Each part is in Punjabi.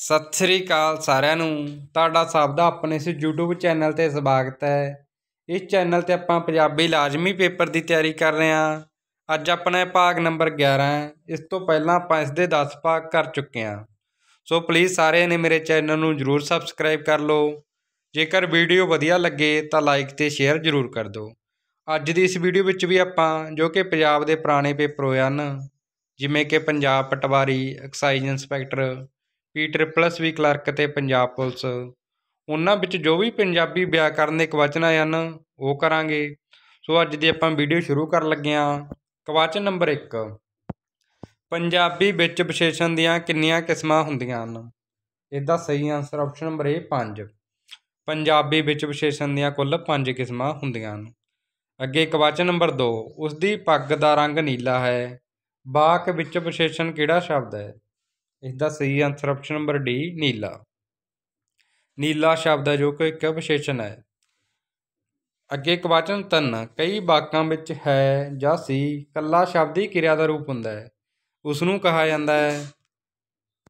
ਸਤਿ ਸ੍ਰੀ ਅਕਾਲ ਸਾਰਿਆਂ ਨੂੰ ਤੁਹਾਡਾ ਸਭ ਦਾ ਆਪਣੇ ਇਸ YouTube ਚੈਨਲ ਤੇ ਸਵਾਗਤ ਹੈ ਇਸ ਚੈਨਲ ਤੇ ਆਪਾਂ ਪੰਜਾਬੀ ਲਾਜ਼ਮੀ ਪੇਪਰ ਦੀ ਤਿਆਰੀ ਕਰ ਰਹੇ ਹਾਂ ਅੱਜ ਆਪਣਾ ਭਾਗ ਨੰਬਰ 11 ਇਸ ਤੋਂ ਪਹਿਲਾਂ ਆਪਾਂ ਇਸ ਦੇ 10 ਭਾਗ ਕਰ ਚੁੱਕੇ ਹਾਂ ਸੋ ਪਲੀਜ਼ ਸਾਰੇ ਨੇ ਮੇਰੇ ਚੈਨਲ ਨੂੰ ਜਰੂਰ ਸਬਸਕ੍ਰਾਈਬ ਕਰ ਲਓ ਜੇਕਰ ਵੀਡੀਓ ਵਧੀਆ ਲੱਗੇ ਤਾਂ ਲਾਈਕ ਤੇ ਸ਼ੇਅਰ ਜਰੂਰ ਕਰ ਦਿਓ ਅੱਜ ਦੀ ਇਸ ਵੀਡੀਓ ਵਿੱਚ ਵੀ ਆਪਾਂ ਜੋ ਕਿ ਪੰਜਾਬ ਦੇ ਪੁਰਾਣੇ ਪੇਪਰ ਹੋਏ ਹਨ ਜਿਵੇਂ ਕਿ Punjab patwari excise inspector P triple S B clerk ਤੇ ਪੰਜਾਬ ਪੁਲਿਸ ਉਹਨਾਂ ਵਿੱਚ ਜੋ ਵੀ ਪੰਜਾਬੀ ਵਿਆਕਰਨ ਦੇ ਕਵਚਨ ਹਨ ਉਹ ਕਰਾਂਗੇ ਸੋ ਅੱਜ ਦੀ ਆਪਾਂ ਵੀਡੀਓ ਸ਼ੁਰੂ ਕਰਨ ਲੱਗੇ ਹਾਂ ਕਵਚਨ ਨੰਬਰ 1 ਪੰਜਾਬੀ ਵਿੱਚ ਵਿਸ਼ੇਸ਼ਣ ਦੀਆਂ ਕਿੰਨੀਆਂ ਕਿਸਮਾਂ ਹੁੰਦੀਆਂ ਹਨ ਇਹਦਾ ਸਹੀ answer option number A 5 Punjabi ਵਿੱਚ ਵਿਸ਼ੇਸ਼ਣ ਦੀਆਂ ਕੁੱਲ 5 ਕਿਸਮਾਂ ਹੁੰਦੀਆਂ ਹਨ ਅੱਗੇ ਕਵਚਨ ਨੰਬਰ 2 ਉਸ ਦੀ ਪੱਗ ਦਾ ਰੰਗ ਨੀਲਾ ਹੈ ਵਾਕ ਵਿੱਚ ਵਿਸ਼ੇਸ਼ਣ ਕਿਹੜਾ ਸ਼ਬਦ ਹੈ ਇਸ ਦਾ ਸਹੀ ਆਨਸਰ ਆਪਸ਼ਨ ਨੰਬਰ ਡੀ ਨੀਲਾ ਨੀਲਾ ਸ਼ਬਦ ਹੈ ਜੋ ਕਿ ਇੱਕ ਵਿਸ਼ੇਸ਼ਣ ਹੈ ਅੱਗੇ ਇੱਕ ਵਾਚਨ ਤਨ ਕਈ ਵਾਕਾਂ ਵਿੱਚ ਹੈ ਜਾਂ ਸੀ ਕੱਲਾ ਸ਼ਬਦ ਹੀ ਕਿਰਿਆ ਦਾ ਰੂਪ ਹੁੰਦਾ ਹੈ ਉਸ ਨੂੰ ਕਿਹਾ ਜਾਂਦਾ ਹੈ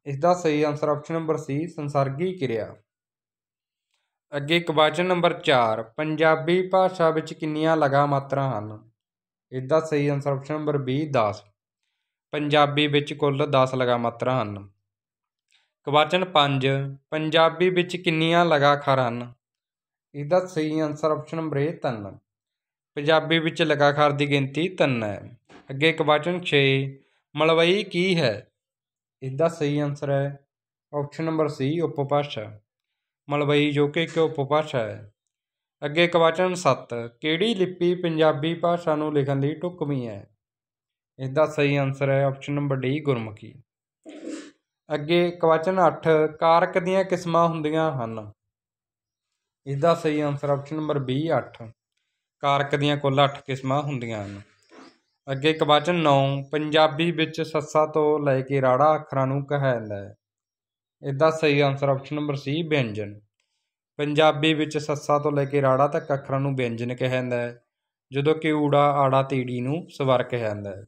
ਇਸ ਦਾ ਸਹੀ ਆਨਸਰ ਆਪਸ਼ਨ ਨੰਬਰ ਸੀ ਸੰਸਰਗੀ ਕਿਰਿਆ ਅੱਗੇ ਇੱਕ ਵਾਚਨ ਨੰਬਰ 4 ਪੰਜਾਬੀ ਭਾਸ਼ਾ ਵਿੱਚ ਕਿੰਨੀਆਂ ਲਗਾ ਮਾਤਰਾ ਹਨ ਇਸ ਦਾ ਸਹੀ answer option number B 10 Punjabi ਵਿੱਚ ਕੁੱਲ 10 ਲਗਾ ਮਾਤਰਾ ਹਨ ਕਵਾਚਨ 5 ਪੰਜਾਬੀ ਵਿੱਚ ਕਿੰਨੀਆਂ ਲਗਾਖਰ ਹਨ ਇਹਦਾ ਸਹੀ ਆਨਸਰ ਆਪਸ਼ਨ ਨੰਬਰ ਏ ਤਿੰਨ ਪੰਜਾਬੀ ਵਿੱਚ ਲਗਾਖਰ ਦੀ ਗਿਣਤੀ 3 ਹੈ ਅੱਗੇ ਕਵਾਚਨ 6 ਮਲਵਈ ਕੀ ਹੈ ਇਹਦਾ ਸਹੀ ਆਨਸਰ ਹੈ ਆਪਸ਼ਨ ਨੰਬਰ ਸੀ ਉਪਭਾਸ਼ਾ ਮਲਵਈ ਜੋ ਕਿ ਇੱਕ ਉਪਭਾਸ਼ਾ ਹੈ ਅੱਗੇ ਕਵਾਚਨ 7 ਕਿਹੜੀ ਲਿਪੀ ਪੰਜਾਬੀ ਭਾਸ਼ਾ ਨੂੰ ਲਿਖਣ ਲਈ ਢੁਕਵੀਂ ਹੈ ਇਸਦਾ ਸਹੀ ਆਨਸਰ ਹੈ ਆਪਸ਼ਨ ਨੰਬਰ ਡੀ ਗੁਰਮੁਖੀ ਅੱਗੇ ਕੁਐਸਚਨ 8 ਕਾਰਕ ਦੀਆਂ ਕਿਸਮਾਂ ਹੁੰਦੀਆਂ ਹਨ ਇਸਦਾ ਸਹੀ ਆਨਸਰ ਆਪਸ਼ਨ ਨੰਬਰ ਬੀ 8 ਕਾਰਕ ਦੀਆਂ ਕੁੱਲ 8 ਕਿਸਮਾਂ ਹੁੰਦੀਆਂ ਹਨ ਅੱਗੇ ਕੁਐਸਚਨ 9 ਪੰਜਾਬੀ ਵਿੱਚ ਸੱਸਾ ਤੋਂ ਲੈ ਕੇ ਰਾੜਾ ਅੱਖਰਾਂ ਨੂੰ ਜਾਂਦਾ ਹੈ ਇਸਦਾ ਸਹੀ ਆਨਸਰ ਆਪਸ਼ਨ ਨੰਬਰ ਸੀ ਵਿਅੰਜਨ ਪੰਜਾਬੀ ਵਿੱਚ ਸੱਸਾ ਤੋਂ ਲੈ ਕੇ ਰਾੜਾ ਤੱਕ ਅੱਖਰਾਂ ਨੂੰ ਵਿਅੰਜਨ ਕਹਿੰਦਾ ਹੈ ਜਦੋਂ ਕਿ ਊੜਾ ਆੜਾ ਤੀੜੀ ਨੂੰ ਸਵਰ ਕਹਿੰਦਾ ਹੈ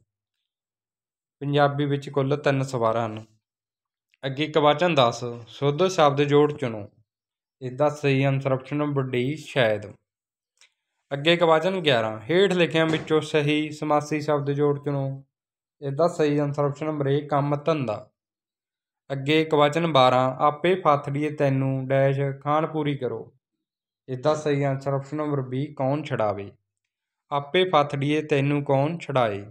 ਪੰਜਾਬੀ ਵਿੱਚ ਕੁੱਲ ਤਿੰਨ ਸਵਾਰ ਹਨ ਅੱਗੇ ਇੱਕ ਵਾਚਨ ਦੱਸ ਸ਼ੁੱਧ ਸ਼ਬਦ ਜੋੜ ਚੁਣੋ ਇਸਦਾ ਸਹੀ ਆਨਸਰ ਆਪਸ਼ਨ ਨੰਬਰ ਡੀ ਸ਼ਾਇਦ ਅੱਗੇ ਇੱਕ 11 ਹੇਠ ਲਿਖਿਆਂ ਵਿੱਚੋਂ ਸਹੀ ਸਮਾਸੀ ਸ਼ਬਦ ਜੋੜ ਚੁਣੋ ਇਸਦਾ ਸਹੀ ਆਨਸਰ ਆਪਸ਼ਨ ਨੰਬਰ ਏ ਕੰਮ ਧੰਦਾ ਅੱਗੇ ਇੱਕ 12 ਆਪੇ ਫਾਥੜੀਏ ਤੈਨੂੰ ਡੈਸ਼ ਖਾਣ ਪੂਰੀ ਕਰੋ ਇਸਦਾ ਸਹੀ ਆਨਸਰ ਆਪਸ਼ਨ ਨੰਬਰ ਬੀ ਕੌਣ ਛਡਾਵੇ ਆਪੇ ਫਾਥੜੀਏ ਤੈਨੂੰ ਕੌਣ ਛਡਾਏ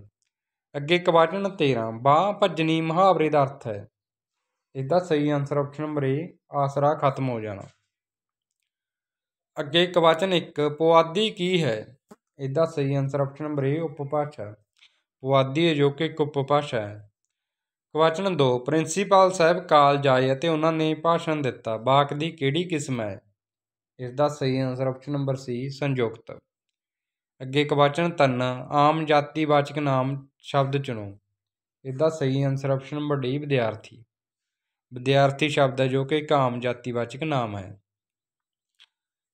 ਅੱਗੇ ਕਵਾਟਨ 13 ਬਾਹ ਭੱਜਣੀ ਮੁਹਾਵਰੇ ਦਾ ਅਰਥ ਹੈ ਇਸ ਦਾ ਸਹੀ ਆਨਸਰ ਆਪਸ਼ਨ ਨੰਬਰ ਏ ਆਸਰਾ ਖਤਮ ਹੋ ਜਾਣਾ ਅੱਗੇ ਕਵਾਚਨ 1 ਪੁਆਦੀ ਕੀ ਹੈ ਇਸ ਦਾ ਸਹੀ ਆਨਸਰ ਆਪਸ਼ਨ ਨੰਬਰ ਏ ਉਪਭਾਸ਼ਾ ਪੁਆਦੀ ਅਜੋਕੇ ਇੱਕ ਉਪਭਾਸ਼ਾ ਹੈ ਕਵਾਚਨ 2 ਪ੍ਰਿੰਸੀਪਲ ਸਾਹਿਬ ਕਾਲ ਜਾਏ ਅਤੇ ਉਹਨਾਂ ਨੇ ਭਾਸ਼ਣ ਦਿੱਤਾ ਬਾਕ ਦੀ ਕਿਹੜੀ ਕਿਸਮ ਹੈ ਇਸ ਦਾ ਸਹੀ ਆਨਸਰ ਆਪਸ਼ਨ ਨੰਬਰ ਸੀ ਸੰਯੁਕਤ ਅੱਗੇ ਕਵਾਚਨ 3 ਆਮ ਜਾਤੀਵਾਚਕ ਨਾਮ ਸ਼ਬਦ ਚੁਣੋ ਇਹਦਾ ਸਹੀ ਆਨਸਰ ਆਪਸ਼ਨ ਨੰਬਰ ਡੀ ਵਿਦਿਆਰਥੀ ਵਿਦਿਆਰਥੀ ਸ਼ਬਦ ਹੈ ਜੋ ਕਿ ਇੱਕ ਆਮ ਜਾਤੀਵਾਚਕ ਨਾਮ ਹੈ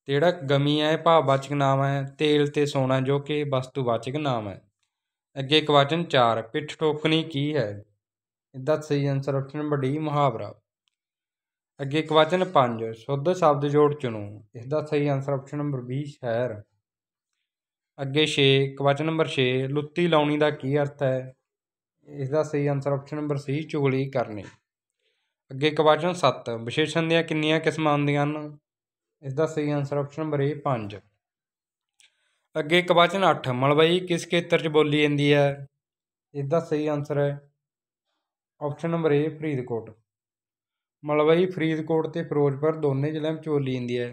ਤੇ ਜਿਹੜਾ ਗਮੀ ਹੈ ਭਾਵਵਾਚਕ ਨਾਮ ਹੈ ਤੇਲ ਤੇ ਸੋਨਾ ਜੋ ਕਿ ਵਸਤੂਵਾਚਕ ਨਾਮ ਹੈ ਅੱਗੇ ਇੱਕ 4 ਪਿੱਠ ਟੋਕਣੀ ਕੀ ਹੈ ਇਹਦਾ ਸਹੀ ਆਨਸਰ ਆਪਸ਼ਨ ਨੰਬਰ ਡੀ ਮੁਹਾਵਰਾ ਅੱਗੇ ਇੱਕ 5 ਸ਼ੁੱਧ ਸ਼ਬਦ ਜੋੜ ਚੁਣੋ ਇਸ ਦਾ ਸਹੀ ਆਨਸਰ ਆਪਸ਼ਨ ਨੰਬਰ 20 ਸ਼ਹਿਰ ਅੱਗੇ 6 ਕਵਚਨ ਨੰਬਰ 6 ਲੁੱਤੀ ਲਾਉਣੀ ਦਾ ਕੀ ਅਰਥ ਹੈ ਇਸ ਦਾ ਸਹੀ ਆਨਸਰ ਆਪਸ਼ਨ ਨੰਬਰ ਸੀ ਚੁਗਲੀ ਕਰਨੀ ਅੱਗੇ ਕਵਚਨ 7 ਵਿਸ਼ੇਸ਼ਣ ਦੀਆਂ ਕਿੰਨੀਆਂ ਕਿਸਮਾਂ ਹੁੰਦੀਆਂ ਹਨ ਇਸ ਦਾ ਸਹੀ ਆਨਸਰ ਆਪਸ਼ਨ ਨੰਬਰ ਏ 5 ਅੱਗੇ ਕਵਚਨ 8 ਮਲਵਈ ਕਿਸ ਖੇਤਰ 'ਚ ਬੋਲੀ ਜਾਂਦੀ ਹੈ ਇਸ ਦਾ ਸਹੀ ਆਨਸਰ ਹੈ option number A Faridkot Malwai Faridkot ਤੇ ਫਿਰੋਜ਼ਪੁਰ ਦੋਨੇ ਜ਼ਿਲ੍ਹਿਆਂ ਵਿੱਚ ਬੋਲੀ ਜਾਂਦੀ ਹੈ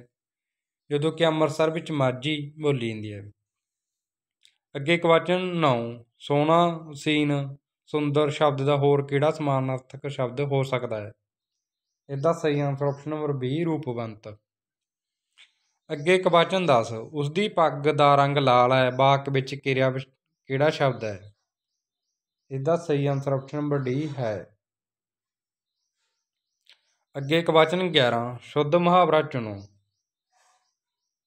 ਜਦੋਂ ਕਿ ਅੰਮ੍ਰਿਤਸਰ ਵਿੱਚ ਮਾਝੀ ਬੋਲੀ ਜਾਂਦੀ ਹੈ ਅੱਗੇ ਕਵਾਚਨ 9 ਸੋਨਾ ਸੀਨ ਸੁੰਦਰ ਸ਼ਬਦ ਦਾ ਹੋਰ ਕਿਹੜਾ ਸਮਾਨਾਰਥਕ ਸ਼ਬਦ ਹੋ ਸਕਦਾ ਹੈ ਇਹਦਾ ਸਹੀ ਆਨਸਰ ਆਪਸ਼ਨ ਨੰਬਰ B ਰੂਪਵੰਤ ਅੱਗੇ ਕਵਾਚਨ ਦੱਸ ਉਸ ਦੀ ਪੱਗ ਦਾ ਰੰਗ ਲਾਲ ਹੈ ਵਾਕ ਵਿੱਚ ਕਿਰਿਆ ਕਿਹੜਾ ਸ਼ਬਦ ਹੈ ਇਹਦਾ ਸਹੀ ਆਨਸਰ ਆਪਸ਼ਨ ਨੰਬਰ D ਹੈ ਅੱਗੇ ਕਵਾਚਨ 11 ਸ਼ੁੱਧ ਮੁਹਾਵਰਾ ਚੁਣੋ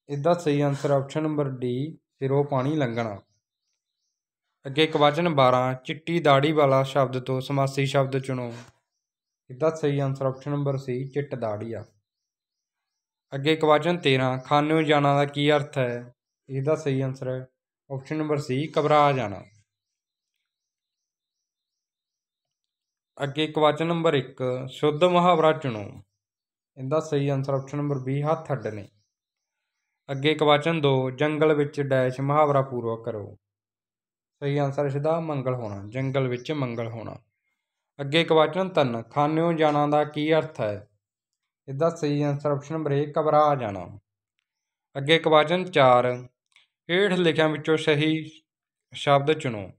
ਇਹਦਾ ਸਹੀ ਆਨਸਰ ਆਪਸ਼ਨ ਨੰਬਰ ਡੀ ਉਹ ਪਾਣੀ ਲੰਘਣਾ ਅੱਗੇ ਇੱਕ ਵਚਨ 12 ਚਿੱਟੀ ਦਾੜੀ ਵਾਲਾ ਸ਼ਬਦ ਤੋਂ ਸਮਾਸੀ ਸ਼ਬਦ ਚੁਣੋ ਇਹਦਾ ਸਹੀ ਆਨਸਰ ਆਪਸ਼ਨ ਨੰਬਰ ਸੀ ਚਿੱਟ ਦਾੜੀ ਆ ਅੱਗੇ ਇੱਕ ਵਚਨ 13 ਖਾਨੂ ਜਾਣਾ ਦਾ ਕੀ ਅਰਥ ਹੈ ਇਹਦਾ ਸਹੀ ਆਨਸਰ ਆਪਸ਼ਨ ਨੰਬਰ ਸੀ ਕਬਰਾ ਜਾਣਾ ਅੱਗੇ ਇੱਕ ਵਚਨ ਨੰਬਰ 1 ਸ਼ੁੱਧ ਮੁਹਾਵਰਾ ਚੁਣੋ ਇਹਦਾ ਸਹੀ ਆਨਸਰ ਆਪਸ਼ਨ ਨੰਬਰ B ਹੱਥ ਅੱਡਨੇ ਅੱਗੇ ਇੱਕ ਵਚਨ 2 ਜੰਗਲ ਵਿੱਚ ਡੈਸ਼ ਮੁਹਾਵਰਾ ਪੂਰਵਕ ਕਰੋ ਸਹੀ ਆਨਸਰ ਇਸ ਦਾ ਮੰਗਲ ਹੋਣਾ ਜੰਗਲ ਵਿੱਚ ਮੰਗਲ ਹੋਣਾ ਅੱਗੇ ਕੁਐਸਚਨ 3 ਖਾਨਿਓ ਜਾਣਾ ਦਾ ਕੀ ਅਰਥ ਹੈ ਇਹਦਾ ਸਹੀ ਆਨਸਰ ਆਪਸ਼ਨ ਨੰਬਰ ਏ ਘਬਰਾ ਜਾਣਾ ਅੱਗੇ ਕੁਐਸਚਨ 4 ਹੇਠ ਲਿਖਿਆਂ ਵਿੱਚੋਂ ਸਹੀ ਸ਼ਬਦ ਚੁਣੋ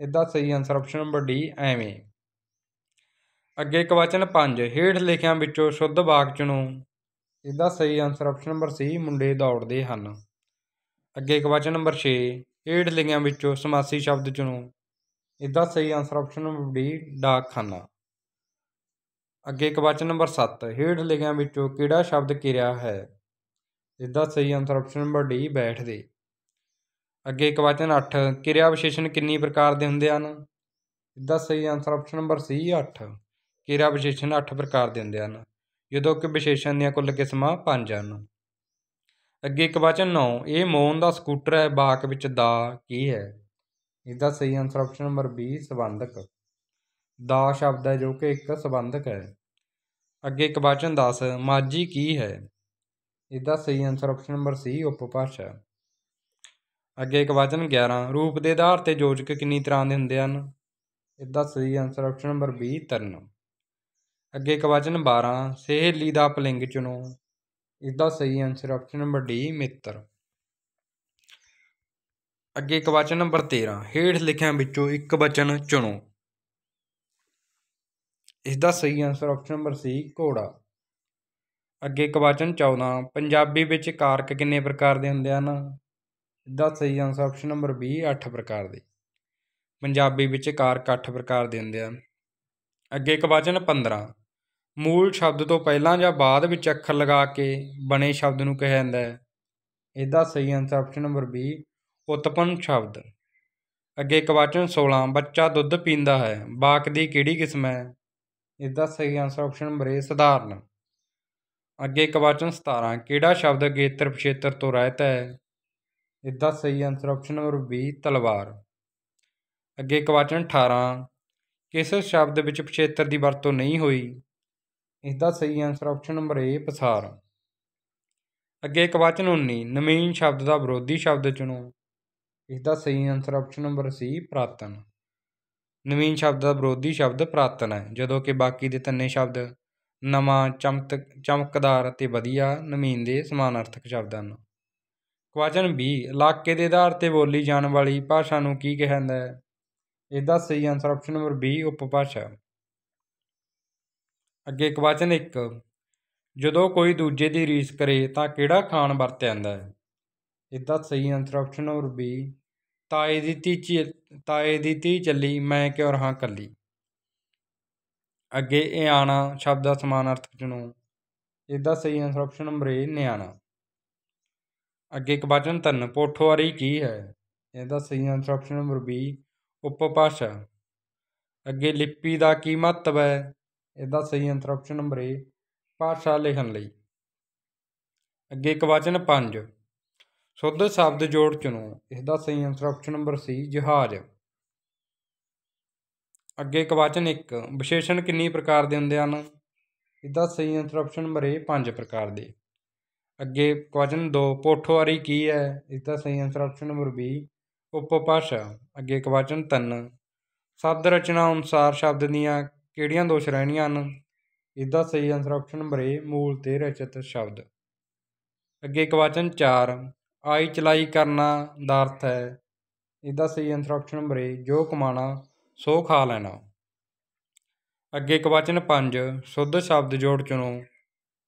ਇਹਦਾ ਸਹੀ ਆਨਸਰ ਆਪਸ਼ਨ ਨੰਬਰ ਡੀ ਐਵੇਂ ਅੱਗੇ ਕੁਐਸਚਨ 5 ਹੇਠ ਲਿਖਿਆਂ ਵਿੱਚੋਂ ਸ਼ੁੱਧ ਵਾਕ ਚੁਣੋ ਇਹਦਾ ਸਹੀ ਆਨਸਰ ਆਪਸ਼ਨ ਨੰਬਰ ਸੀ ਮੁੰਡੇ ਦੌੜਦੇ ਹਨ ਅੱਗੇ ਕੁਐਸਚਨ ਨੰਬਰ 6 ਹੇਠ ਲਿਖਿਆਂ ਵਿੱਚੋਂ ਸਮਾਸੀ ਸ਼ਬਦ ਚੁਣੋ ਇਹਦਾ ਸਹੀ ਆਨਸਰ ਆਪਸ਼ਨ ਨੰਬਰ ਡੀ ਡਾਕਖਾਨਾ ਅੱਗੇ ਕਵਚਨ ਨੰਬਰ 7 ਹੇਠ ਲਿਖਿਆਂ ਵਿੱਚੋਂ ਕਿਹੜਾ ਸ਼ਬਦ ਕਿਰਿਆ ਹੈ ਇਹਦਾ ਸਹੀ ਆਨਸਰ ਆਪਸ਼ਨ ਨੰਬਰ ਡੀ ਬੈਠਦੇ ਅੱਗੇ ਅੱਗੇ ਕਵਚਨ 8 ਕਿਰਿਆ ਵਿਸ਼ੇਸ਼ਣ ਕਿੰਨੀ ਪ੍ਰਕਾਰ ਦੇ ਹੁੰਦੇ ਹਨ ਇਹਦਾ ਸਹੀ ਆਨਸਰ ਆਪਸ਼ਨ ਨੰਬਰ ਸੀ 8 ਕਿਰਿਆ ਵਿਸ਼ੇਸ਼ਣ 8 ਪ੍ਰਕਾਰ ਦੇ ਹੁੰਦੇ ਹਨ ਜਦੋਂ ਕਿ ਵਿਸ਼ੇਸ਼ਣ ਦੀਆਂ ਕੁੱਲ ਕਿਸਮਾਂ 5 ਹਨ ਅੱਗੇ ਇੱਕ ਵਚਨ 9 ਇਹ ਮੋਨ ਦਾ ਸਕੂਟਰ ਹੈ ਬਾਕ ਵਿੱਚ ਦਾ ਕੀ ਹੈ ਇਹਦਾ ਸਹੀ ਆਨਸਰ ਆਪਸ਼ਨ ਨੰਬਰ 20 ਸਬੰਧਕ ਦਾ ਸ਼ਬਦ ਹੈ ਜੋ ਕਿ ਇੱਕ ਸਬੰਧਕ ਹੈ ਅੱਗੇ ਇੱਕ ਵਚਨ 10 ਮਾਜੀ ਕੀ ਹੈ ਇਹਦਾ ਸਹੀ ਆਨਸਰ ਆਪਸ਼ਨ ਨੰਬਰ C ਉਪਭਾਸ਼ਾ ਅੱਗੇ ਇੱਕ ਵਚਨ 11 ਰੂਪ ਦੇ ਆਧਾਰ ਤੇ ਯੋਜਕ ਕਿੰਨੀ ਤਰ੍ਹਾਂ ਦੇ ਹੁੰਦੇ ਹਨ ਇਹਦਾ ਸਹੀ ਆਨਸਰ ਆਪਸ਼ਨ ਨੰਬਰ B ਤਰਨ ਅੱਗੇ ਇੱਕ ਵਚਨ 12 ਸਹੇਲੀ ਦਾ ਪਲਿੰਗ ਚੁਣੋ ਇਸ ਦਾ ਸਹੀ ਆਨਸਰ ਆਪਸ਼ਨ ਨੰਬਰ ਡੀ ਮਿੱਤਰ ਅੱਗੇ ਇੱਕ ਵਚਨ ਨੰਬਰ 13 ਹੇਠ ਲਿਖਿਆਂ ਵਿੱਚੋਂ ਇੱਕ ਵਚਨ ਚੁਣੋ ਇਸ ਦਾ ਸਹੀ ਆਨਸਰ ਆਪਸ਼ਨ ਨੰਬਰ ਸੀ ਘੋੜਾ ਅੱਗੇ ਇੱਕ ਵਚਨ 14 ਪੰਜਾਬੀ ਵਿੱਚ ਕਾਰਕ ਕਿੰਨੇ ਪ੍ਰਕਾਰ ਦੇ ਹੁੰਦੇ ਹਨ ਦਾ ਸਹੀ ਆਨਸਰ ਆਪਸ਼ਨ ਨੰਬਰ ਬੀ 8 ਪ੍ਰਕਾਰ ਦੇ ਪੰਜਾਬੀ ਵਿੱਚ ਕਾਰਕ 8 ਪ੍ਰਕਾਰ ਦੇ ਹੁੰਦੇ ਹਨ ਅੱਗੇ ਇੱਕ ਵਚਨ 15 ਮੂਲ ਸ਼ਬਦ ਤੋਂ ਪਹਿਲਾਂ ਜਾਂ ਬਾਅਦ ਵਿੱਚ ਅੱਖਰ ਲਗਾ ਕੇ ਬਣੇ ਸ਼ਬਦ ਨੂੰ ਕਿਹਾ ਜਾਂਦਾ ਹੈ ਇਹਦਾ ਸਹੀ ਆਨਸਰ ਆਪਸ਼ਨ ਨੰਬਰ B ਉਤਪੰਨ ਸ਼ਬਦ ਅੱਗੇ ਕਵਾਚਨ 16 ਬੱਚਾ ਦੁੱਧ ਪੀਂਦਾ ਹੈ ਬਾਕ ਦੀ ਕਿਹੜੀ ਕਿਸਮ ਹੈ ਇਹਦਾ ਸਹੀ ਆਨਸਰ ਆਪਸ਼ਨ ਨੰਬਰ A ਸਧਾਰਨ ਅੱਗੇ ਕਵਾਚਨ 17 ਕਿਹੜਾ ਸ਼ਬਦ ਅਗੇਤਰ ਪਛੇਤਰ ਤੋਂ ਰਹਿਤ ਹੈ ਇਹਦਾ ਸਹੀ ਆਨਸਰ ਆਪਸ਼ਨ ਨੰਬਰ B ਤਲਵਾਰ ਅੱਗੇ ਕਵਾਚਨ 18 ਕਿਸ ਸ਼ਬਦ ਵਿੱਚ ਪਛੇਤਰ ਦੀ ਵਰਤੋਂ ਨਹੀਂ ਹੋਈ ਇਸ ਦਾ ਸਹੀ ਆਨਸਰ ਆਪਸ਼ਨ ਨੰਬਰ ਏ ਪਸਾਰ ਅੱਗੇ ਇੱਕ ਵਚਨ 19 ਨਵੀਨ ਸ਼ਬਦ ਦਾ ਵਿਰੋਧੀ ਸ਼ਬਦ ਚੁਣੋ ਇਸ ਦਾ ਸਹੀ ਆਨਸਰ ਆਪਸ਼ਨ ਨੰਬਰ ਸੀ ਪ੍ਰਾਤਨ ਨਵੀਨ ਸ਼ਬਦ ਦਾ ਵਿਰੋਧੀ ਸ਼ਬਦ ਪ੍ਰਾਤਨ ਹੈ ਜਦੋਂ ਕਿ ਬਾਕੀ ਦੇ ਤਿੰਨੇ ਸ਼ਬਦ ਨਵਾਂ ਚਮਕ ਚਮਕਦਾਰ ਅਤੇ ਵਧੀਆ ਨਵੀਨ ਦੇ ਸਮਾਨਾਰਥਕ ਸ਼ਬਦ ਹਨ ਕਵਚਨ 20 ਇਲਾਕੇ ਦੇ ਆਧਾਰ ਤੇ ਬੋਲੀ ਜਾਣ ਵਾਲੀ ਭਾਸ਼ਾ ਨੂੰ ਕੀ ਕਹਿੰਦਾ ਹੈ ਇਸ ਦਾ ਸਹੀ ਆਨਸਰ ਆਪਸ਼ਨ ਨੰਬਰ B ਉਪਭਾਸ਼ਾ ਅੱਗੇ ਇੱਕ ਵਚਨ ਇੱਕ ਜਦੋਂ ਕੋਈ ਦੂਜੇ ਦੀ ਰੀਸ ਕਰੇ ਤਾਂ ਕਿਹੜਾ ਖਾਣ ਵਰਤਿਆ ਜਾਂਦਾ ਹੈ ਇਦਾਂ ਸਹੀ ਆਨਸਰ ਆਪਸ਼ਨ ਨੰਬਰ ਬੀ ਤਾਏ ਦੀ ਤੀ ਤਾਏ ਦੀ ਤੀ ਚੱਲੀ ਮੈਂ ਕਿਉਂ ਰਹਾ ਕੱਲੀ ਅੱਗੇ ਇਹ ਆਣਾ ਸ਼ਬਦ ਦਾ ਅਰਥ ਚੁਣੋ ਇਦਾਂ ਸਹੀ ਆਨਸਰ ਆਪਸ਼ਨ ਨੰਬਰ ਏ ਨਿਆਣਾ ਅੱਗੇ ਇੱਕ ਵਚਨ ਤਨ ਪੋਠੋਹਾਰੀ ਕੀ ਹੈ ਇਹਦਾ ਸਹੀ ਆਨਸਰ ਆਪਸ਼ਨ ਨੰਬਰ ਬੀ ਉਪਭਾਸ਼ਾ ਅੱਗੇ ਲਿਪੀ ਦਾ ਕੀ ਮਹੱਤਵ ਹੈ ਇਹਦਾ ਸਹੀ ਆਨਸਰ ਆਪਸ਼ਨ ਨੰਬਰ ਏ ਭਾਸ਼ਾ ਲਿਖਣ ਲਈ ਅੱਗੇ ਇੱਕ ਵਚਨ 5 ਸ਼ੁੱਧ ਸ਼ਬਦ ਜੋੜ ਚੁਣੋ ਇਹਦਾ ਸਹੀ ਆਨਸਰ ਆਪਸ਼ਨ ਨੰਬਰ ਸੀ ਜਹਾਜ਼ ਅੱਗੇ ਇੱਕ ਵਚਨ 1 ਵਿਸ਼ੇਸ਼ਣ ਕਿੰਨੀ ਪ੍ਰਕਾਰ ਦੇ ਹੁੰਦੇ ਹਨ ਇਹਦਾ ਸਹੀ ਆਨਸਰ ਆਪਸ਼ਨ ਨੰਬਰ ਏ 5 ਪ੍ਰਕਾਰ ਦੇ ਅੱਗੇ ਕੁਐਸਚਨ 2 ਪੋਠੋਵਾਰੀ ਕੀ ਹੈ ਇਸਦਾ ਸਹੀ ਆਨਸਰ ਆਪਸ਼ਨ ਨੰਬਰ B ਉਪਭਾਸ਼ਾ ਅੱਗੇ ਕੁਐਸਚਨ 3 ਸ਼ਬਦ ਰਚਨਾ ਅਨੁਸਾਰ ਸ਼ਬਦ ਦੀਆਂ ਕਿਹੜੀਆਂ ਦੋ ਸ਼੍ਰੇਣੀਆਂ ਹਨ ਇਹਦਾ ਸਹੀ ਆਨਸਰ ਆਪਸ਼ਨ ਨੰਬਰ ਏ ਮੂਲ ਤੇ ਰਚਿਤ ਸ਼ਬਦ ਅੱਗੇ ਇੱਕ ਵਾਚਨ 4 ਆਈ ਚਲਾਈ ਕਰਨਾ ਦਾ ਅਰਥ ਹੈ ਇਹਦਾ ਸਹੀ ਆਨਸਰ ਆਪਸ਼ਨ ਨੰਬਰ ਏ ਜੋ ਕਮਾਣਾ ਸੋ ਖਾ ਲੈਣਾ ਅੱਗੇ ਇੱਕ ਵਾਚਨ 5 ਸ਼ੁੱਧ ਸ਼ਬਦ ਜੋੜ ਚੁਣੋ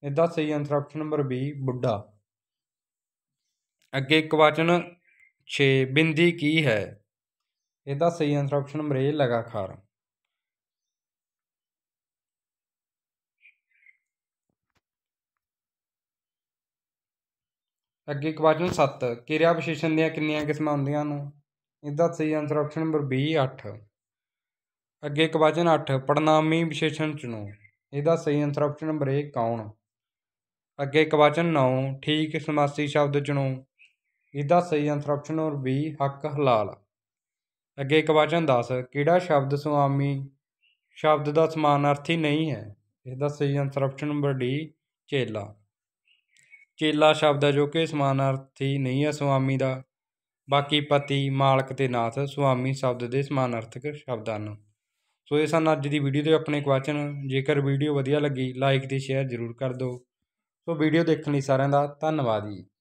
ਇਹਦਾ ਸਹੀ ਆਨਸਰ ਆਪਸ਼ਨ ਨੰਬਰ ਬੀ ਬੁੱਢਾ ਅੱਗੇ ਇੱਕ ਵਾਚਨ 6 ਬਿੰਦੀ ਕੀ ਹੈ ਇਹਦਾ ਸਹੀ ਆਨਸਰ ਆਪਸ਼ਨ ਨੰਬਰ ਏ ਲਗਾਖਾਰ ਅੱਗੇ ਕੁਐਸਚਨ 7 ਕਿਰਿਆ ਵਿਸ਼ੇਸ਼ਣ ਦੀਆਂ ਕਿੰਨੀਆਂ ਕਿਸਮਾਂ ਹੁੰਦੀਆਂ ਹਨ ਇਹਦਾ ਸਹੀ ਆਨਸਰ ਆਪਸ਼ਨ ਨੰਬਰ B 8 ਅੱਗੇ ਕੁਐਸਚਨ 8 ਪੜਨਾਮੀ ਵਿਸ਼ੇਸ਼ਣ ਚੁਣੋ ਇਹਦਾ ਸਹੀ ਆਨਸਰ ਆਪਸ਼ਨ ਨੰਬਰ A ਕੌਣ ਅੱਗੇ ਕੁਐਸਚਨ 9 ਠੀਕ ਸਮਾਸੀ ਸ਼ਬਦ ਚੁਣੋ ਇਹਦਾ ਸਹੀ ਆਨਸਰ ਆਪਸ਼ਨ ਨੰਬਰ B ਹੱਕ ਹਲਾਲ ਅੱਗੇ ਕੁਐਸਚਨ 10 ਕਿਹੜਾ ਸ਼ਬਦ ਸੁਆਮੀ ਸ਼ਬਦ ਦਾ ਸਮਾਨਾਰਥੀ ਨਹੀਂ ਹੈ ਇਹਦਾ ਸਹੀ ਆਨਸਰ ਆਪਸ਼ਨ ਨੰਬਰ D ਚੇਲਾ ਚੇਲਾ ਸ਼ਬਦ ਹੈ ਜੋ ਕਿ ਸਮਾਨਾਰਥੀ ਨਹੀਂ ਹੈ ਸੁਆਮੀ ਦਾ ਬਾਕੀ ਪਤੀ ਮਾਲਕ ਤੇ ਨਾਥ ਸੁਆਮੀ ਸ਼ਬਦ ਦੇ ਸਮਾਨਾਰਥਕ ਸ਼ਬਦ ਹਨ ਸੋ ਇਹ ਸਨ ਅੱਜ ਦੀ ਵੀਡੀਓ ਦੇ ਆਪਣੇ ਕੁਐਸਚਨ ਜੇਕਰ ਵੀਡੀਓ ਵਧੀਆ ਲੱਗੀ ਲਾਈਕ ਤੇ ਸ਼ੇਅਰ ਜ਼ਰੂਰ ਕਰ ਦਿਓ ਸੋ ਵੀਡੀਓ ਦੇਖਣ ਲਈ ਸਾਰਿਆਂ ਦਾ ਧੰਨਵਾਦ ਜੀ